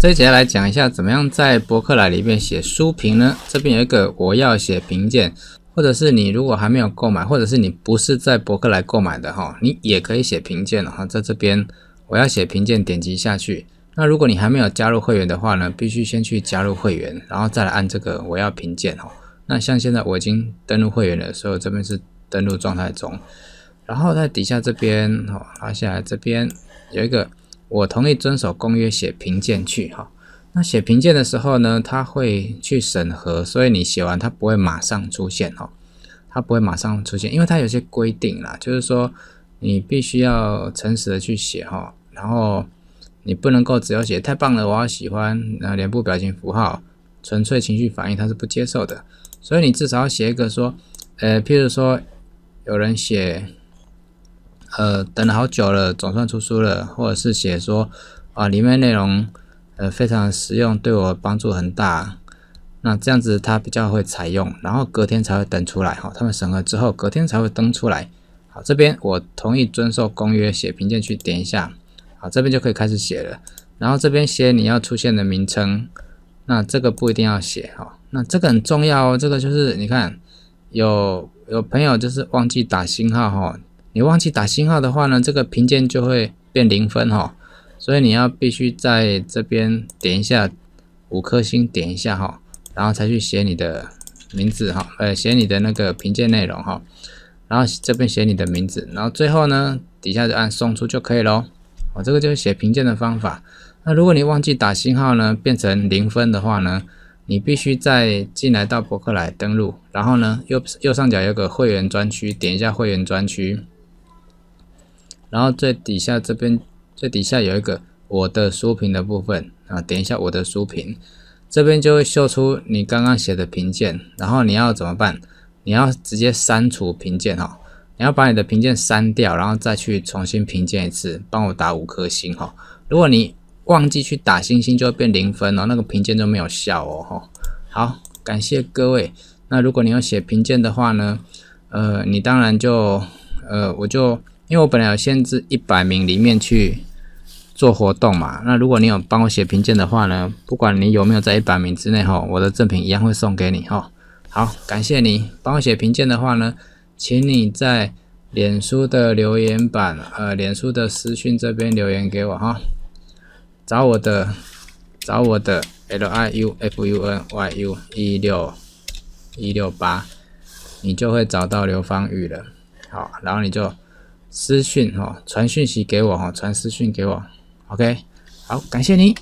接下来来讲一下，怎么样在博客来里面写书评呢？这边有一个我要写评鉴，或者是你如果还没有购买，或者是你不是在博客来购买的哈，你也可以写评鉴哈。在这边我要写评鉴，点击下去。那如果你还没有加入会员的话呢，必须先去加入会员，然后再来按这个我要评鉴哈。那像现在我已经登录会员了，所以这边是登录状态中。然后在底下这边哦，拉下来这边有一个。我同意遵守公约写评鉴去哈，那写评鉴的时候呢，他会去审核，所以你写完他不会马上出现哦，他不会马上出现，因为他有些规定啦，就是说你必须要诚实的去写哈，然后你不能够只要写太棒了，我好喜欢，然后脸部表情符号，纯粹情绪反应，他是不接受的，所以你至少要写一个说，呃，譬如说有人写。呃，等了好久了，总算出书了，或者是写说，啊，里面内容，呃，非常实用，对我帮助很大。那这样子他比较会采用，然后隔天才会登出来哈。他们审核之后，隔天才会登出来。好，这边我同意遵守公约，写评价去点一下。好，这边就可以开始写了。然后这边写你要出现的名称，那这个不一定要写哈。那这个很重要哦，这个就是你看，有有朋友就是忘记打星号哈。你忘记打星号的话呢，这个评鉴就会变零分哈，所以你要必须在这边点一下五颗星，点一下哈，然后才去写你的名字哈，呃，写你的那个评鉴内容哈，然后这边写你的名字，然后最后呢，底下就按送出就可以喽。我这个就是写评鉴的方法。那如果你忘记打星号呢，变成零分的话呢，你必须再进来到博客来登录，然后呢，右右上角有个会员专区，点一下会员专区。然后最底下这边最底下有一个我的书评的部分啊，点一下我的书评，这边就会秀出你刚刚写的评鉴。然后你要怎么办？你要直接删除评鉴哈，你要把你的评鉴删掉，然后再去重新评鉴一次，帮我打五颗星哈。如果你忘记去打星星，就会变零分哦，那个评鉴就没有效哦哈。好，感谢各位。那如果你要写评鉴的话呢，呃，你当然就呃，我就。因为我本来有限制一百名里面去做活动嘛，那如果你有帮我写评鉴的话呢，不管你有没有在一百名之内哈，我的赠品一样会送给你哈。好，感谢你帮我写评鉴的话呢，请你在脸书的留言板呃，脸书的私讯这边留言给我哈，找我的找我的 L I U F U N Y U 一六一六八，你就会找到刘芳宇了。好，然后你就。私讯哦，传讯息给我哦，传私讯给我，OK，好，感谢你。